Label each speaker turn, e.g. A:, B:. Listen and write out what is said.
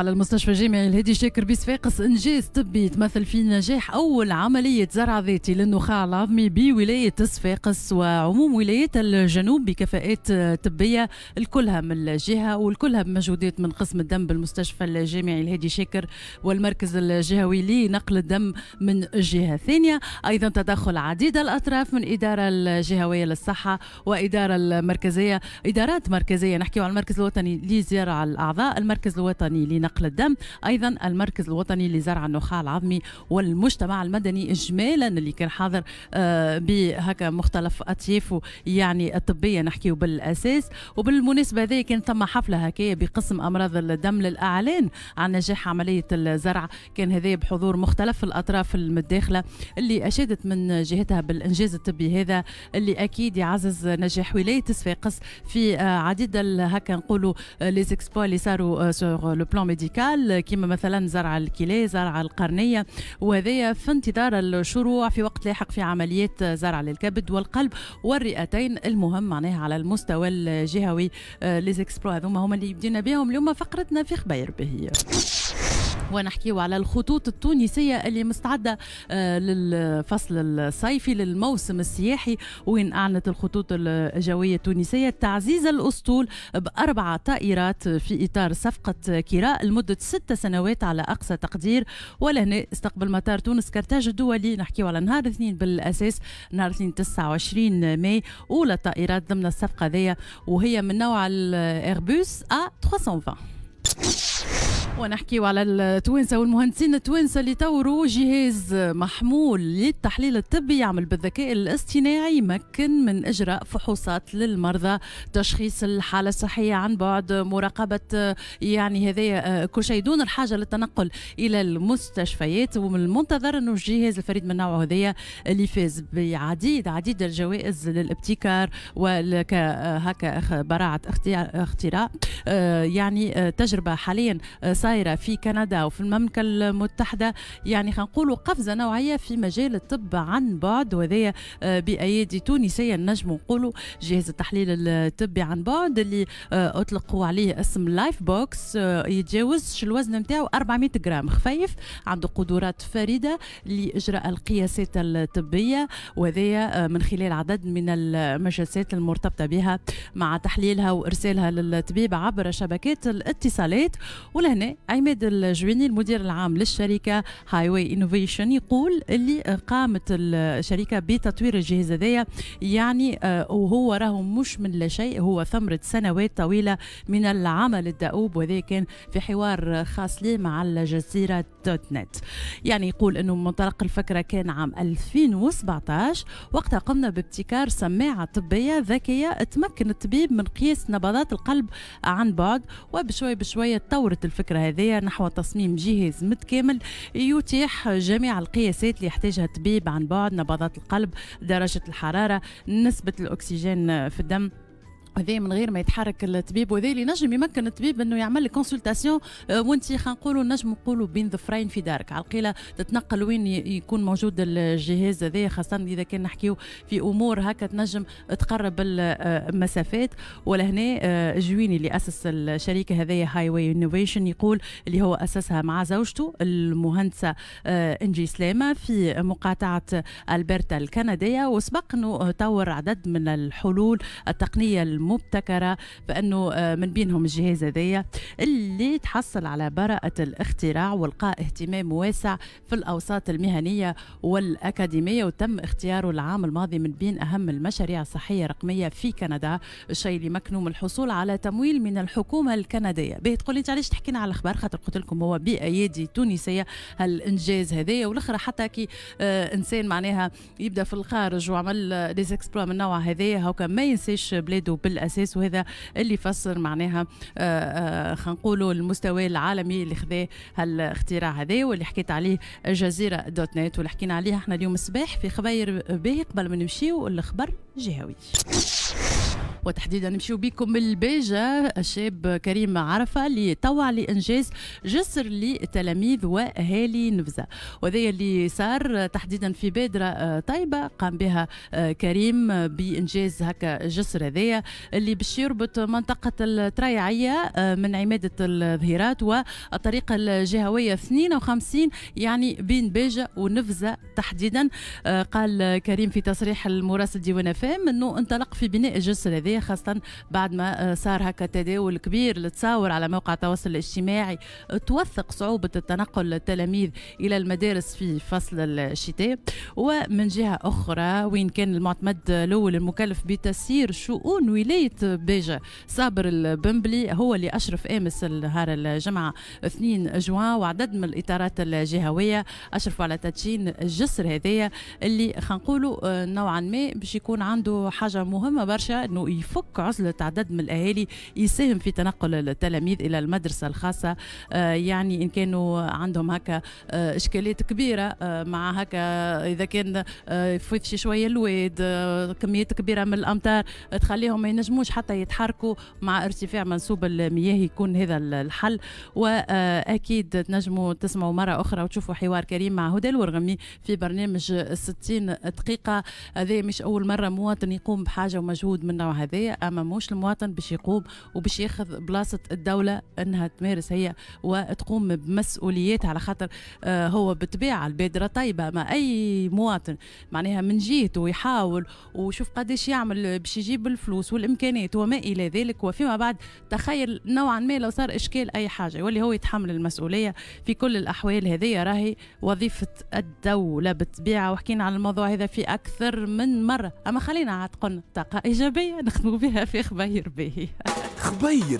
A: على المستشفى الجامعي الهادي شاكر بصفاقس انجاز طبي تمثل في نجاح اول عمليه زرع ذاتي للنخاع العظمي بولايه صفاقس وعموم ولايات الجنوب بكفاءات طبيه الكلها من الجهه والكلها بمجهودات من قسم الدم بالمستشفى الجامعي الهادي شاكر والمركز الجهوي لنقل الدم من جهه ثانيه ايضا تدخل عديد الاطراف من اداره الجهويه للصحه واداره المركزيه ادارات مركزيه نحكي على المركز الوطني لزرع الاعضاء المركز الوطني لنقل نقل الدم ايضا المركز الوطني لزرع النخاع العظمي والمجتمع المدني اجمالا اللي كان حاضر آه، بهكا مختلف اطيافه يعني الطبيه نحكيه بالاساس وبالمناسبه هذه كان ثم حفله هكايا بقسم امراض الدم للاعلان عن نجاح عمليه الزرع كان هذا بحضور مختلف الاطراف المتداخله اللي اشادت من جهتها بالانجاز الطبي هذا اللي اكيد يعزز نجاح ولايه صفاقس في آه، عديد هكا نقولوا لي آه، اللي صاروا سور لو بلان ميديكال كما مثلا زرع الكلى زرع القرنيه وهذايا في انتظار الشروع في وقت لاحق في عمليات زرع للكبد والقلب والرئتين المهم معناها على المستوى الجهوي آه، ليزيكسبرو هذوما هما اللي بدينا بهم اليوم فقرتنا في خبير به ونحكيو على الخطوط التونسية اللي مستعدة آه، للفصل الصيفي للموسم السياحي وين أعلنت الخطوط الجوية التونسية تعزيز الأسطول بأربع طائرات في إطار صفقة كراء لمدة ست سنوات على أقصى تقدير ولهنا استقبل مطار تونس كرتاج الدولي نحكيو على نهار اثنين بالأساس نهار اثنين 29 ماي أولى طائرات ضمن الصفقة ذي وهي من نوع الإيربوس A320 ونحكيو على التوانسه والمهندسين التوانسه اللي طوروا جهاز محمول للتحليل الطبي يعمل بالذكاء الاصطناعي يمكن من اجراء فحوصات للمرضى تشخيص الحاله الصحيه عن بعد مراقبه يعني هذايا آه، كل شيء دون الحاجه للتنقل الى المستشفيات ومن المنتظر انه الجهاز الفريد من نوعه هذايا اللي فاز بعديد عديد الجوائز للابتكار آه، هكا براعه اختراع آه، يعني تجربه حاليا صار صايره في كندا وفي المملكه المتحده يعني خنقولوا قفزه نوعيه في مجال الطب عن بعد وهذايا آه، بايادي تونسيه نجم نقولوا جهاز التحليل الطبي عن بعد اللي آه، اطلقوا عليه اسم لايف آه، بوكس يتجاوزش الوزن نتاعو 400 جرام خفيف عنده قدرات فريده لاجراء القياسات الطبيه وهذايا من خلال عدد من المجلسات المرتبطه بها مع تحليلها وارسالها للطبيب عبر شبكات الاتصالات ولهنا عماد الجويني المدير العام للشركه هاي واي انوفيشن يقول اللي قامت الشركه بتطوير الجهاز هذايا يعني آه، وهو راهو مش من لا شيء هو ثمره سنوات طويله من العمل الدؤوب وهذا كان في حوار خاص لي مع الجزيره دوت نت يعني يقول انه منطلق الفكره كان عام 2017 وقتها قمنا بابتكار سماعه طبيه ذكيه تمكن الطبيب من قياس نبضات القلب عن بعد وبشوي بشويه تطورت الفكره هذه نحو تصميم جهاز متكامل يتيح جميع القياسات اللي يحتاجها الطبيب عن بعد نبضات القلب درجة الحرارة نسبة الأكسجين في الدم هذا من غير ما يتحرك الطبيب وهذا اللي نجم يمكن الطبيب انه يعمل لك كونسلتاسيون آه، وانت خلينا نقولوا نجم نقولوا بين ظفرين في دارك على القيله تتنقل وين يكون موجود الجهاز هذا خاصه اذا كان نحكيو في امور هكا تنجم تقرب المسافات ولهنا آه، جويني اللي اسس الشركه هذه هاي واي انوفيشن يقول اللي هو اسسها مع زوجته المهندسه آه، انجي سلامه في مقاطعه البرتا الكنديه وسبق انه طور عدد من الحلول التقنيه الم مبتكرة فأنه آه، من بينهم الجهاز هذايا اللي تحصل على براءة الاختراع والقاء اهتمام واسع في الأوساط المهنية والأكاديمية وتم اختياره العام الماضي من بين أهم المشاريع الصحية الرقمية في كندا الشيء اللي مكنوم من الحصول على تمويل من الحكومة الكندية به تقول لي علاش تحكينا على الأخبار خاطر قلت لكم هو بأيادي تونسية هالإنجاز هذايا والأخرى حتى كي آه، إنسان معناها يبدأ في الخارج وعمل ديزيكسبلوا آه، من نوع هذايا هوكا ما ينساش بلاده بالاساس وهذا اللي يفسر معناها آه، آه، خلينا نقولوا المستوى العالمي اللي خذاه هالاختراع هذا واللي حكيت عليه الجزيره دوت نت واللي حكينا عليه احنا اليوم الصباح في خبير باهي قبل ما نمشيو الخبر جهوي وتحديدا نمشيو بكم البيجة الشاب كريم عرفة اللي طوع لإنجاز جسر لتلاميذ وأهالي نفزة وذي اللي صار تحديدا في بادرة آه، طيبة قام بها آه، كريم بإنجاز هكا جسر هذايا اللي باش يربط منطقة التريعية آه، من عمادة الظهيرات والطريقة الجهوية 52 يعني بين بيجة ونفزة تحديدا قال كريم في تصريح المراسل ديوان فام أنه انطلق في بناء الجسر هذا هذه خاصة بعد ما صار آه، هكا تداول كبير لتصاور على موقع التواصل الاجتماعي توثق صعوبة التنقل التلاميذ إلى المدارس في فصل الشتاء ومن جهة أخرى وين كان المعتمد الأول المكلف بتسيير شؤون ولاية بيجة صابر البنبلي هو اللي أشرف أمس نهار الجمعة 2 جوان وعدد من الإطارات الجهوية أشرفوا على تدشين الجسر هذايا اللي خنقولوا آه، نوعا ما باش يكون عنده حاجة مهمة برشا أنه يفك عزلة عدد من الأهالي يساهم في تنقل التلاميذ إلى المدرسة الخاصة آه، يعني إن كانوا عندهم هكا آه، إشكالات كبيرة آه، مع هكا إذا كان يفوتش شوية الواد كميات كبيرة من الأمطار تخليهم ما ينجموش حتى يتحركوا مع ارتفاع منسوب المياه يكون هذا الحل وأكيد تنجموا تسمعوا مرة أخرى وتشوفوا حوار كريم مع هدى الورغمي في برنامج 60 دقيقة هذا مش أول مرة مواطن يقوم بحاجة ومجهود من نوع هذا هذايا اما موش المواطن باش يقوم وباش ياخذ بلاصه الدوله انها تمارس هي وتقوم بمسؤوليات على خاطر آه، هو بالطبيعه البادره طيبه ما اي مواطن معناها من جهته يحاول وشوف قداش يعمل باش يجيب الفلوس والامكانيات وما الى ذلك وفيما بعد تخيل نوعا ما لو صار اشكال اي حاجه يولي هو يتحمل المسؤوليه في كل الاحوال هذه راهي وظيفه الدوله بالطبيعه وحكينا على الموضوع هذا في اكثر من مره اما خلينا عاد قلنا طاقه ايجابيه نختموا بها في خبير به خبير